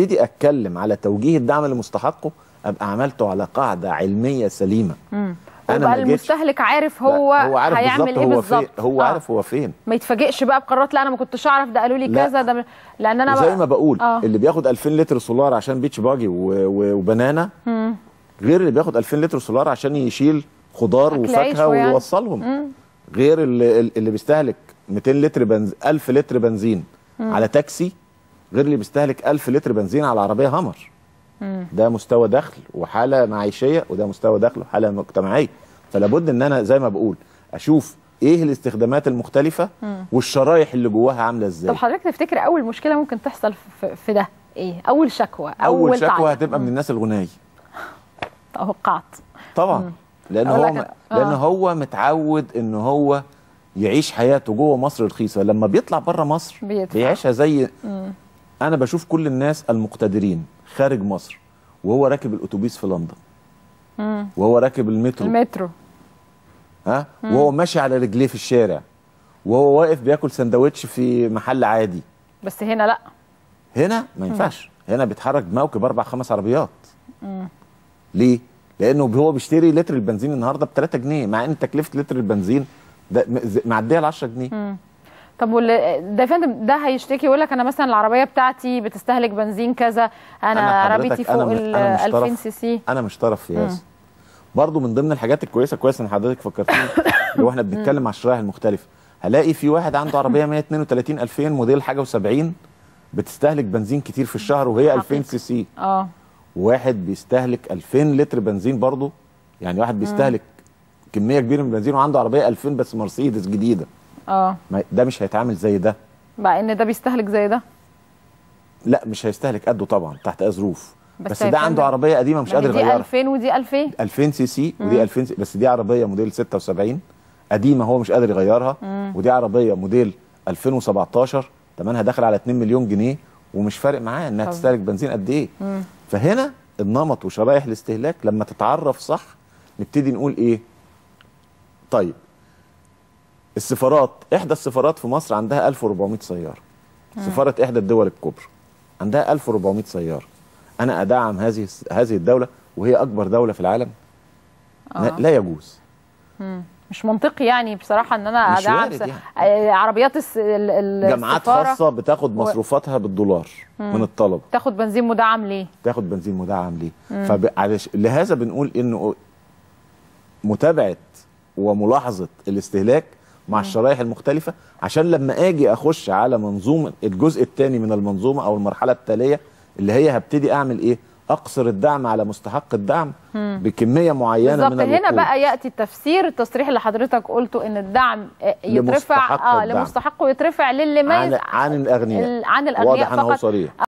ابتدي اتكلم على توجيه الدعم اللي مستحقه ابقى عملته على قاعده علميه سليمه مم. انا المستهلك عارف هو, هو عارف هيعمل ايه بالظبط هو آه. عارف هو فين ما يتفاجئش بقى بقرارات لا انا ما كنتش اعرف ده قالوا لي كذا ده لان انا زي ما بقول آه. اللي بياخد 2000 لتر سولار عشان بيتش باجي وبنانا مم. غير اللي بياخد 2000 لتر سولار عشان يشيل خضار وفاكهه ويوصلهم مم. غير اللي, اللي بيستهلك 200 لتر بنز 1000 لتر بنزين مم. على تاكسي غير اللي بيستهلك 1000 لتر بنزين على عربيه هامر ده مستوى دخل وحاله معيشيه وده مستوى دخل وحاله مجتمعيه فلابد ان انا زي ما بقول اشوف ايه الاستخدامات المختلفه والشرايح اللي جواها عامله ازاي طب حضرتك تفتكر اول مشكله ممكن تحصل في ده ايه اول شكوى اول, أول شكوى هتبقى من الناس الغنيه توقعت طبعا لان هو لان آه. هو متعود ان هو يعيش حياته جوه مصر رخيصه لما بيطلع بره مصر بيعيشها زي مم. انا بشوف كل الناس المقتدرين خارج مصر وهو راكب الاتوبيس في لندن وهو راكب المترو المترو ها مم. وهو ماشي على رجليه في الشارع وهو واقف بياكل سندوتش في محل عادي بس هنا لا هنا ما ينفعش مم. هنا بيتحرك بموكب اربع خمس عربيات مم. ليه لانه هو بيشتري لتر البنزين النهارده ب 3 جنيه مع ان تكلفه لتر البنزين ده معديه ال 10 جنيه مم. طب وال ده فندم ده هيشتكي يقول لك انا مثلا العربيه بتاعتي بتستهلك بنزين كذا انا, أنا عربيتي فوق ال 2000 سي سي انا مش طرف في ياس برضه من ضمن الحاجات الكويسه كويس ان حضرتك فكرتيني واحنا احنا بنتكلم على الشرائح المختلفه هلاقي في واحد عنده عربيه 132 2000 موديل حاجه و70 بتستهلك بنزين كتير في الشهر وهي 2000 سي سي اه واحد بيستهلك 2000 لتر بنزين برضه يعني واحد بيستهلك كميه كبيره من البنزين وعنده عربيه 2000 بس مرسيدس جديده اه ده مش هيتعامل زي ده مع ان ده بيستهلك زي ده لا مش هيستهلك قده طبعا تحت اي ظروف بس, بس ده عنده عربيه قديمه مش يعني قادر يغيرها دي 2000 ودي 2000 2000 سي سي ودي 2000 بس دي عربيه موديل 76 قديمه هو مش قادر يغيرها مم. ودي عربيه موديل 2017 تمنها داخل على 2 مليون جنيه ومش فارق معاه انها تستهلك بنزين قد ايه مم. فهنا النمط وشرائح الاستهلاك لما تتعرف صح نبتدي نقول ايه طيب السفارات احدى السفارات في مصر عندها 1400 سياره مم. سفاره احدى الدول الكبرى عندها 1400 سياره انا ادعم هذه هذه الدوله وهي اكبر دوله في العالم آه. لا يجوز مم. مش منطقي يعني بصراحه ان انا ادعم يعني. آه، عربيات السفاره جامعات خاصه بتاخد مصروفاتها بالدولار مم. من الطلبه تاخد بنزين مدعم ليه تاخد بنزين مدعم ليه علش... لهذا بنقول انه متابعه وملاحظه الاستهلاك مع الشرايح المختلفه عشان لما اجي اخش على منظومه الجزء الثاني من المنظومه او المرحله التاليه اللي هي هبتدي اعمل ايه اقصر الدعم على مستحق الدعم مم. بكميه معينه من الوقود. هنا بقى ياتي التفسير التصريح اللي حضرتك قلته ان الدعم يترفع اه لمستحقه يترفع للي ما عن, عن الاغنياء عن الاغنياء واضح فقط. انا صريح